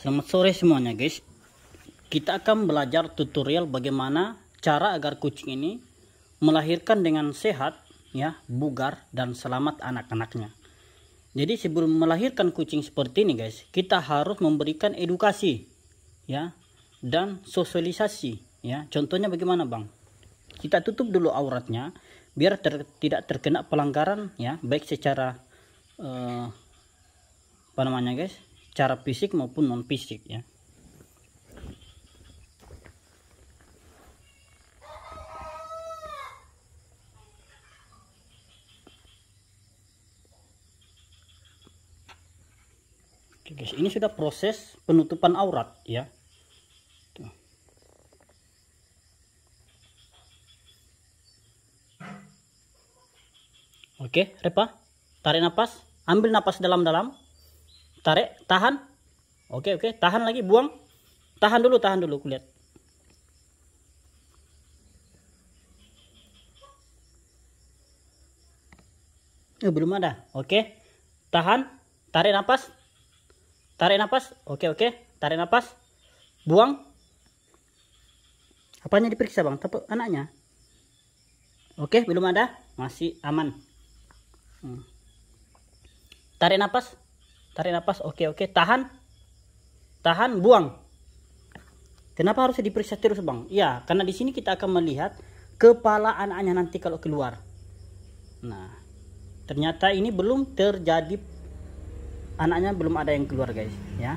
Selamat sore semuanya guys Kita akan belajar tutorial bagaimana cara agar kucing ini melahirkan dengan sehat ya bugar dan selamat anak-anaknya Jadi sebelum melahirkan kucing seperti ini guys kita harus memberikan edukasi ya dan sosialisasi ya contohnya bagaimana bang kita tutup dulu auratnya biar ter, tidak terkena pelanggaran ya baik secara eh, apa namanya guys secara fisik maupun non fisik ya Oke guys ini sudah proses penutupan aurat ya Oke, Repa, tarik nafas, ambil nafas dalam-dalam tarik tahan oke oke tahan lagi buang tahan dulu tahan dulu kulihat Eh, belum ada. Oke. Tahan. Tarik nafas. Tarik nafas. Oke, oke. Tarik nafas. Buang. Apanya diperiksa, Bang? tapi anaknya. Oke, belum ada. Masih aman. Hmm. Tarik nafas tarik nafas oke oke tahan tahan buang kenapa harus diperiksa terus bang ya karena di sini kita akan melihat kepala anaknya nanti kalau keluar nah ternyata ini belum terjadi anaknya belum ada yang keluar guys ya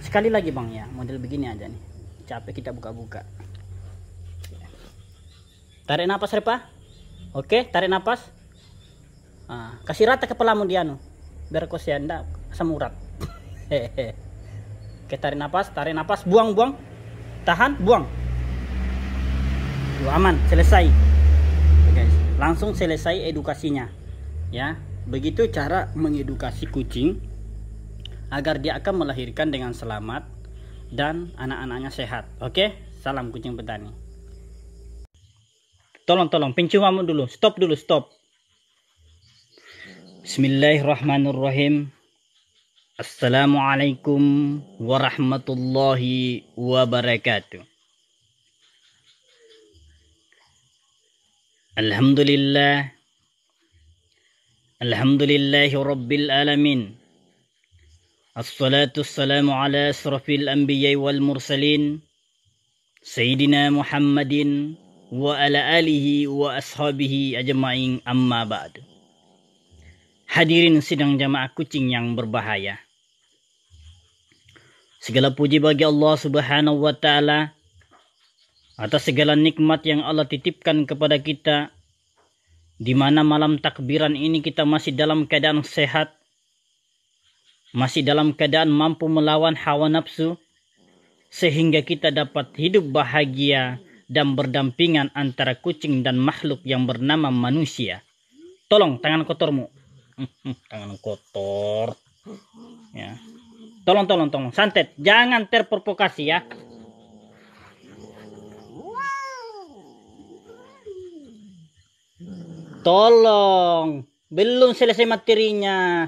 sekali lagi bang ya model begini aja nih capek kita buka-buka tarik nafas repa oke tarik nafas nah, kasih rata kepalamu dia anu biar kau ya, siandak semurat hehe oke tarik nafas tarik nafas buang buang tahan buang Duh, aman selesai oke, guys langsung selesai edukasinya ya begitu cara mengedukasi kucing agar dia akan melahirkan dengan selamat dan anak-anaknya sehat oke salam kucing petani tolong tolong penciumamu dulu stop dulu stop Bismillahirrahmanirrahim Assalamualaikum warahmatullahi wabarakatuh. Alhamdulillah. Alhamdulillahi rabbil alamin. Assalatu wassalamu ala asrafil anbiya wal mursalin. Sayyidina Muhammadin wa ala alihi wa ashabihi ajma'in amma ba'du. Hadirin sidang jamaah kucing yang berbahaya. Segala puji bagi Allah Subhanahu wa taala atas segala nikmat yang Allah titipkan kepada kita di mana malam takbiran ini kita masih dalam keadaan sehat masih dalam keadaan mampu melawan hawa nafsu sehingga kita dapat hidup bahagia dan berdampingan antara kucing dan makhluk yang bernama manusia. Tolong tangan kotormu. tangan kotor. Ya. Tolong, tolong, tolong. Santet, jangan terprovokasi ya. Tolong. Belum selesai materinya.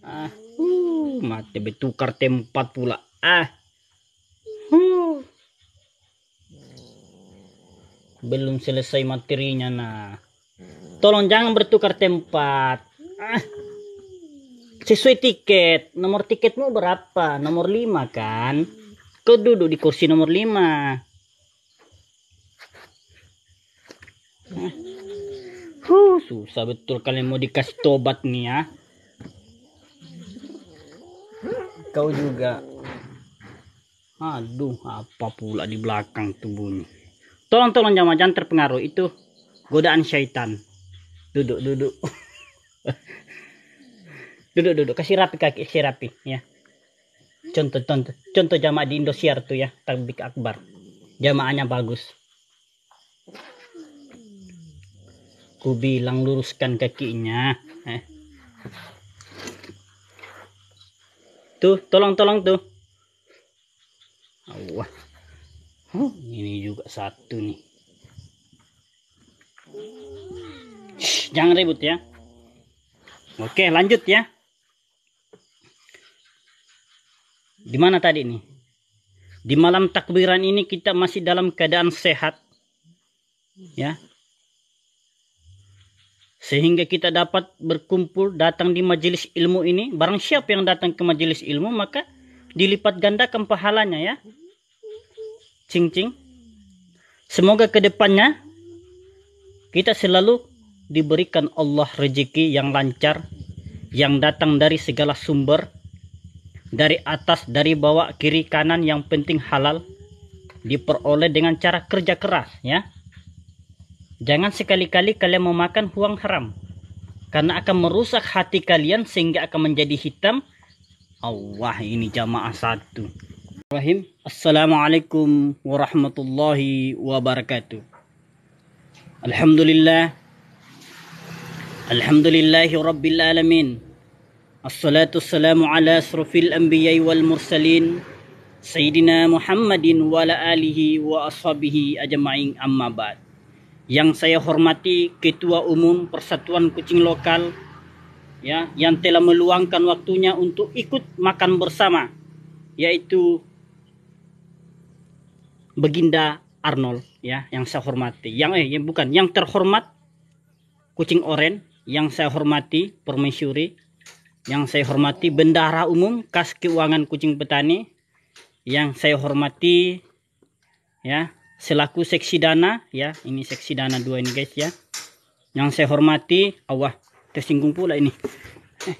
Ah, uh, mati bertukar tempat pula. Ah. Uh. Belum selesai materinya nah. Tolong jangan bertukar tempat. Ah sesuai tiket nomor tiketmu berapa nomor 5 kan kau duduk di kursi nomor 5 nah. huh, susah betul kalian mau dikasih tobat nih ah. ya kau juga aduh apa pula di belakang tubuhnya tolong-tolong jangan, jangan terpengaruh itu godaan syaitan duduk duduk duduk duduk kasih rapi kaki kasih rapi ya contoh contoh contoh jamaah di Indosiar tuh ya tabik akbar jamaahnya bagus ku bilang luruskan kakinya eh. tuh tolong tolong tuh Allah huh, ini juga satu nih Shh, jangan ribut ya oke lanjut ya Di mana tadi ini? Di malam takbiran ini kita masih dalam keadaan sehat. Ya. Sehingga kita dapat berkumpul datang di majelis ilmu ini. Barang siapa yang datang ke majelis ilmu maka dilipat gandakan pahalanya ya. Cing cing. Semoga kedepannya kita selalu diberikan Allah rezeki yang lancar yang datang dari segala sumber dari atas, dari bawah, kiri, kanan yang penting halal diperoleh dengan cara kerja keras ya. Jangan sekali-kali kalian memakan uang haram karena akan merusak hati kalian sehingga akan menjadi hitam. Allah ini jamaah satu. Rahim. Assalamualaikum warahmatullahi wabarakatuh. Alhamdulillah. Alhamdulillahi rabbil alamin. الصلاة والسلام على anbiya الأنبياء والمرسلين Sayyidina Muhammadin wa ala alihi wa ashabihi ajma'in amma ba'd. Yang saya hormati Ketua Umum Persatuan Kucing Lokal ya yang telah meluangkan waktunya untuk ikut makan bersama yaitu Beginda Arnold ya yang saya hormati. Yang eh yang bukan yang terhormat Kucing Oren yang saya hormati Permaisuri yang saya hormati Bendahara Umum Kas Keuangan Kucing Petani yang saya hormati ya selaku seksi dana ya ini seksi dana dua ini guys ya yang saya hormati Allah tersinggung pula ini eh.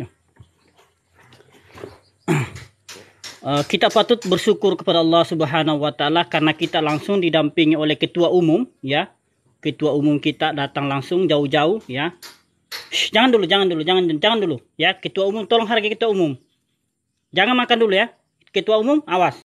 eh kita patut bersyukur kepada Allah Subhanahu wa taala karena kita langsung didampingi oleh ketua umum ya. Ketua umum kita datang langsung jauh-jauh ya. Jangan dulu, jangan dulu, jangan dulu, jangan dulu ya. Ketua umum tolong hargai ketua umum. Jangan makan dulu ya. Ketua umum awas.